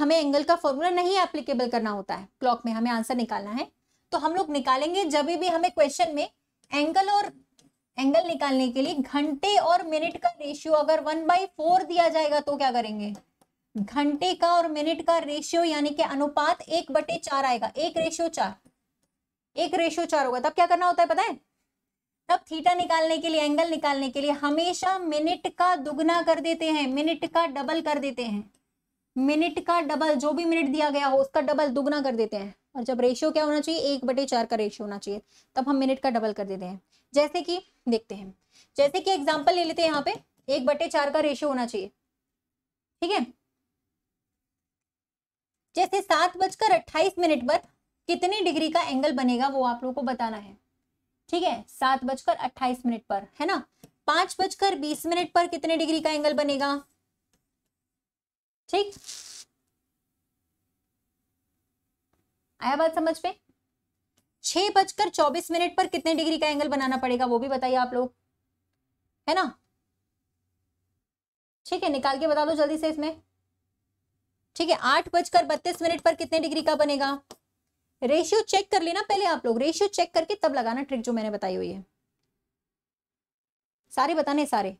हमें एंगल का फॉर्मूला नहीं एप्लीकेबल करना होता है क्लॉक में हमें आंसर निकालना है तो हम लोग निकालेंगे जब भी हमें क्वेश्चन में एंगल और एंगल निकालने के लिए घंटे और मिनट का रेशियो अगर वन बाई फोर दिया जाएगा तो क्या करेंगे घंटे का और मिनट का रेशियो यानी कि अनुपात एक बटे चार आएगा एक रेशियो चार एक रेशियो चार होगा तब क्या करना होता है पता है तब थीटा निकालने के लिए एंगल निकालने के लिए हमेशा मिनट का दुगना कर देते हैं मिनट का डबल कर देते हैं मिनट का डबल जो भी मिनट दिया गया हो उसका डबल दुगना कर देते हैं और जब रेशियो क्या होना चाहिए एक बटे चार का रेशियो होना चाहिए तब हम मिनट का डबल कर देते हैं जैसे कि देखते हैं जैसे कि एग्जाम्पल ले लेते हैं यहाँ पे एक बटे चार का रेशियो होना चाहिए ठीक है जैसे सात बजकर अट्ठाईस मिनट पर कितनी डिग्री का एंगल बनेगा वो आप लोगों को बताना है ठीक है सात बजकर अट्ठाईस मिनट पर है ना पांच बजकर बीस मिनट पर कितने डिग्री का एंगल बनेगा ठीक आया बात समझ में छह बजकर चौबीस मिनट पर कितने डिग्री का एंगल बनाना पड़ेगा वो भी बताइए आप लोग है ना ठीक है निकाल के बता दो जल्दी से इसमें ठीक है आठ बजकर बत्तीस मिनट पर कितने डिग्री का बनेगा रेशियो चेक कर लेना पहले आप लोग रेशियो चेक करके तब लगाना ट्रिक जो मैंने बताई हुई है सारे बताने सारे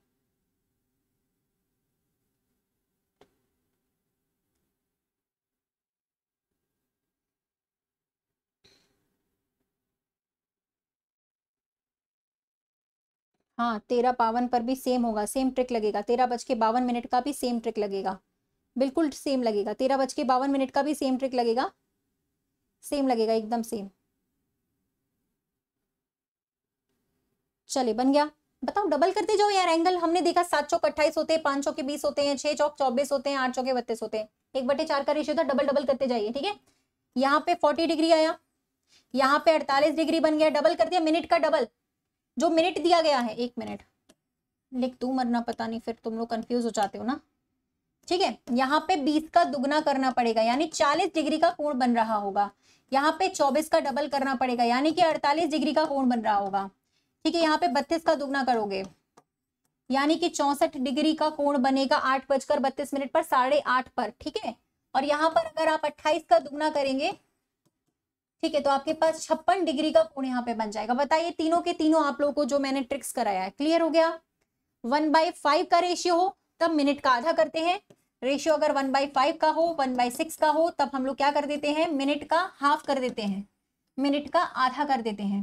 हाँ तेरह बावन पर भी सेम होगा सेम ट्रिक लगेगा तेरह बज के बावन मिनट का भी सेम ट्रिक लगेगा बिल्कुल सेम लगेगा तेरह बज के बावन मिनट का भी सेम ट्रिक लगेगा सेम लगेगा एकदम सेम चले बन गया बताओ डबल करते जाओ यार एंगल हमने देखा सात चौक अट्ठाईस होते हैं पांच चौके बीस होते हैं छह चौक चौबीस होते हैं आठ चौके बत्तीस होते हैं एक बटे चार का रेशियो था डबल डबल करते जाइए ठीक है यहाँ पे फोर्टी डिग्री आया यहाँ पे अड़तालीस डिग्री बन गया डबल कर दिया मिनट का डबल जो मिनट दिया गया है एक मिनट लिख तू मरना पता नहीं फिर तुम लोग कंफ्यूज हो जाते हो ना ठीक है यहाँ पे 20 का दुगना करना पड़ेगा यानी 40 डिग्री का कोण बन रहा होगा यहाँ पे 24 का डबल करना पड़ेगा यानी कि 48 डिग्री का कोण बन रहा होगा ठीक है यहाँ पे 32 का दुगना करोगे यानी कि चौसठ डिग्री का कोण बनेगा आठ बजकर बत्तीस मिनट पर साढ़े आठ पर ठीक है और यहाँ पर अगर आप अट्ठाईस का दुगना करेंगे ठीक है तो आपके पास छप्पन डिग्री का कोण यहाँ पे बन जाएगा बताइए तीनों के तीनों आप लोगों को जो मैंने ट्रिक्स कराया है क्लियर हो गया वन बाई फाइव का रेशियो हो तब मिनट का आधा करते हैं रेशियो अगर वन बाई फाइव का हो वन बाई सिक्स का हो तब हम लोग क्या कर देते हैं मिनट का हाफ कर देते हैं मिनट का आधा कर देते हैं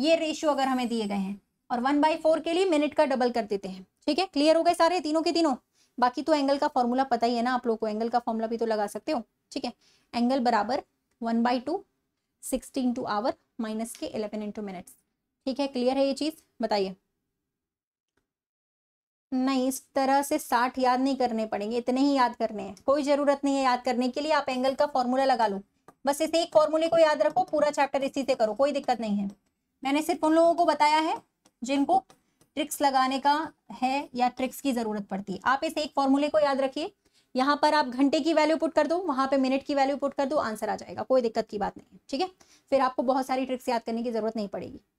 ये रेशियो अगर हमें दिए गए हैं और वन बाई फोर के लिए मिनट का डबल कर देते हैं ठीक है क्लियर हो गए सारे तीनों के तीनों बाकी तो एंगल का फॉर्मूला पता ही है ना आप लोग को एंगल का फॉर्मूला भी तो लगा सकते हो ठीक है एंगल बराबर one by two sixty into hour minus के इलेवन इंटू मिनट्स ठीक है क्लियर है ये चीज़ बताइए नहीं इस तरह से साठ याद नहीं करने पड़ेंगे इतने ही याद करने हैं कोई ज़रूरत नहीं है याद करने के लिए आप एंगल का फॉर्मूला लगा लो बस इस एक फॉर्मूले को याद रखो पूरा चैप्टर इसी से करो कोई दिक्कत नहीं है मैंने सिर्फ उन लोगों को बताया है जिनको ट्रिक्स लगाने का है या ट्रिक्स की ज़रूरत पड़ती है आप इस एक फॉर्मूले को याद रखिए यहाँ पर आप घंटे की वैल्यू पुट कर दो वहाँ पे मिनट की वैल्यू पुट कर दो आंसर आ जाएगा कोई दिक्कत की बात नहीं ठीक है फिर आपको बहुत सारी ट्रिक्स याद करने की जरूरत नहीं पड़ेगी